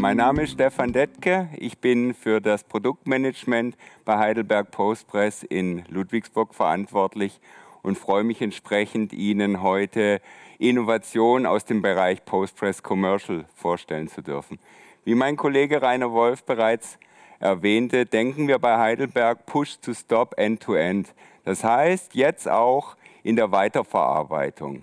Mein Name ist Stefan Detke. Ich bin für das Produktmanagement bei Heidelberg Postpress in Ludwigsburg verantwortlich und freue mich entsprechend, Ihnen heute Innovationen aus dem Bereich Postpress Commercial vorstellen zu dürfen. Wie mein Kollege Rainer Wolf bereits erwähnte, denken wir bei Heidelberg Push to Stop End to End. Das heißt, jetzt auch in der Weiterverarbeitung.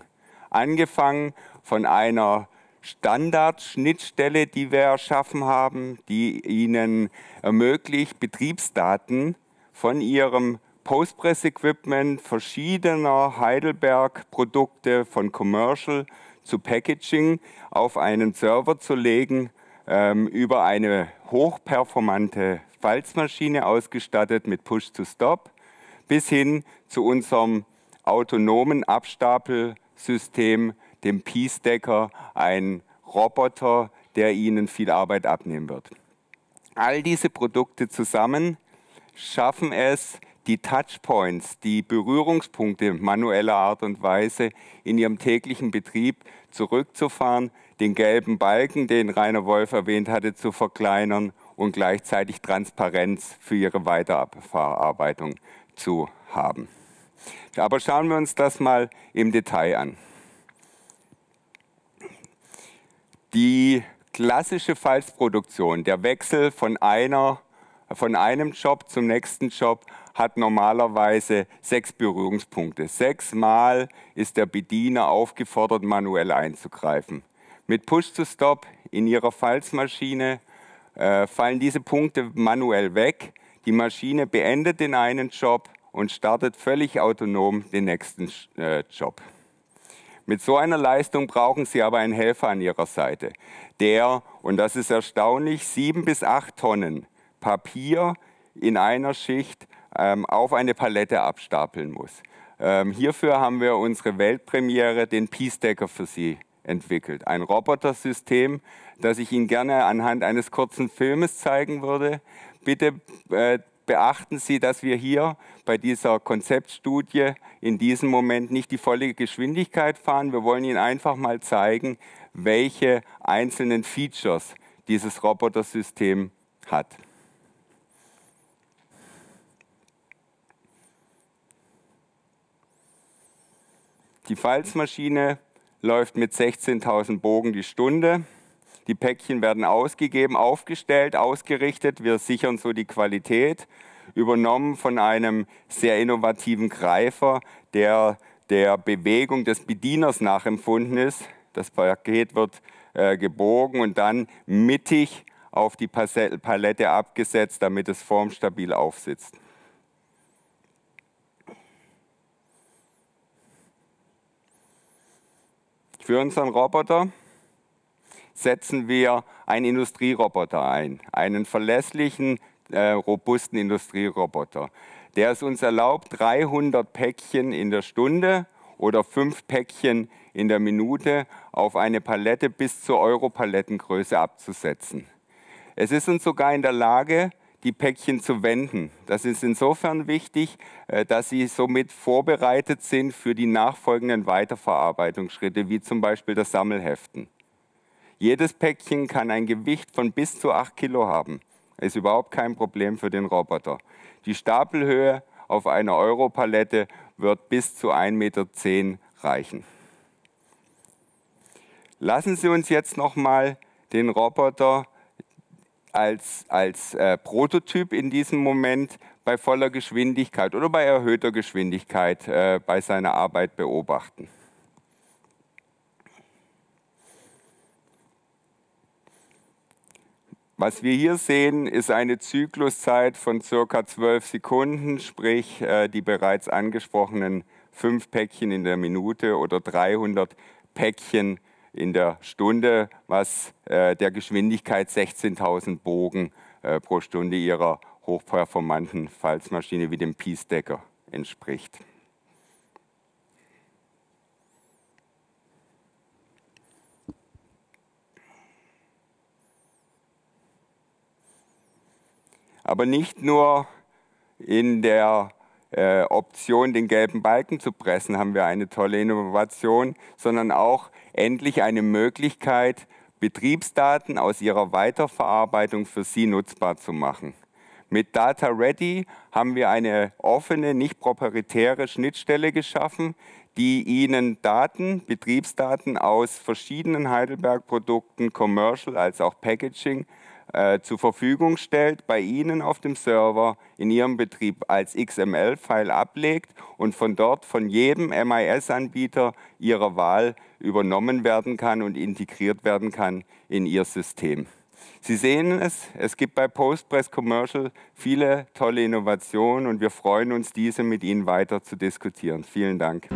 Angefangen von einer Standardschnittstelle, die wir erschaffen haben, die Ihnen ermöglicht, Betriebsdaten von Ihrem Postpress-Equipment verschiedener Heidelberg-Produkte von Commercial zu Packaging auf einen Server zu legen, ähm, über eine hochperformante Falzmaschine ausgestattet mit Push-to-Stop bis hin zu unserem autonomen Abstapelsystem, dem Peace Decker ein Roboter, der Ihnen viel Arbeit abnehmen wird. All diese Produkte zusammen schaffen es, die Touchpoints, die Berührungspunkte manueller Art und Weise in ihrem täglichen Betrieb zurückzufahren, den gelben Balken, den Rainer Wolf erwähnt hatte, zu verkleinern und gleichzeitig Transparenz für ihre Weiterverarbeitung zu haben. Aber schauen wir uns das mal im Detail an. Die klassische Falzproduktion, der Wechsel von, einer, von einem Job zum nächsten Job, hat normalerweise sechs Berührungspunkte. Sechsmal ist der Bediener aufgefordert, manuell einzugreifen. Mit Push-to-Stop in Ihrer Falzmaschine äh, fallen diese Punkte manuell weg. Die Maschine beendet den einen Job und startet völlig autonom den nächsten äh, Job. Mit so einer Leistung brauchen Sie aber einen Helfer an Ihrer Seite, der, und das ist erstaunlich, sieben bis acht Tonnen Papier in einer Schicht ähm, auf eine Palette abstapeln muss. Ähm, hierfür haben wir unsere Weltpremiere, den Peace Decker, für Sie entwickelt. Ein Robotersystem, das ich Ihnen gerne anhand eines kurzen Filmes zeigen würde. Bitte äh, beachten Sie, dass wir hier bei dieser Konzeptstudie in diesem Moment nicht die volle Geschwindigkeit fahren. Wir wollen Ihnen einfach mal zeigen, welche einzelnen Features dieses Robotersystem hat. Die Falzmaschine läuft mit 16.000 Bogen die Stunde. Die Päckchen werden ausgegeben, aufgestellt, ausgerichtet. Wir sichern so die Qualität, übernommen von einem sehr innovativen Greifer, der der Bewegung des Bedieners nachempfunden ist. Das Paket wird äh, gebogen und dann mittig auf die Palette abgesetzt, damit es formstabil aufsitzt. Für unseren Roboter setzen wir einen Industrieroboter ein, einen verlässlichen, äh, robusten Industrieroboter. Der es uns erlaubt, 300 Päckchen in der Stunde oder fünf Päckchen in der Minute auf eine Palette bis zur Euro-Palettengröße abzusetzen. Es ist uns sogar in der Lage, die Päckchen zu wenden. Das ist insofern wichtig, äh, dass sie somit vorbereitet sind für die nachfolgenden Weiterverarbeitungsschritte, wie zum Beispiel das Sammelheften. Jedes Päckchen kann ein Gewicht von bis zu 8 Kilo haben. Ist überhaupt kein Problem für den Roboter. Die Stapelhöhe auf einer Europalette wird bis zu 1,10 Meter reichen. Lassen Sie uns jetzt nochmal den Roboter als, als äh, Prototyp in diesem Moment bei voller Geschwindigkeit oder bei erhöhter Geschwindigkeit äh, bei seiner Arbeit beobachten. Was wir hier sehen, ist eine Zykluszeit von circa 12 Sekunden, sprich äh, die bereits angesprochenen 5 Päckchen in der Minute oder 300 Päckchen in der Stunde, was äh, der Geschwindigkeit 16.000 Bogen äh, pro Stunde ihrer hochperformanten Falzmaschine wie dem Peace Decker entspricht. aber nicht nur in der äh, Option, den gelben Balken zu pressen, haben wir eine tolle Innovation, sondern auch endlich eine Möglichkeit, Betriebsdaten aus ihrer Weiterverarbeitung für Sie nutzbar zu machen. Mit Data Ready haben wir eine offene, nicht proprietäre Schnittstelle geschaffen, die Ihnen Daten, Betriebsdaten aus verschiedenen Heidelberg-Produkten, Commercial als auch Packaging, äh, zur Verfügung stellt, bei Ihnen auf dem Server in Ihrem Betrieb als XML-File ablegt und von dort von jedem MIS-Anbieter Ihrer Wahl übernommen werden kann und integriert werden kann in Ihr System. Sie sehen es, es gibt bei Postpress Commercial viele tolle Innovationen und wir freuen uns, diese mit Ihnen weiter zu diskutieren. Vielen Dank.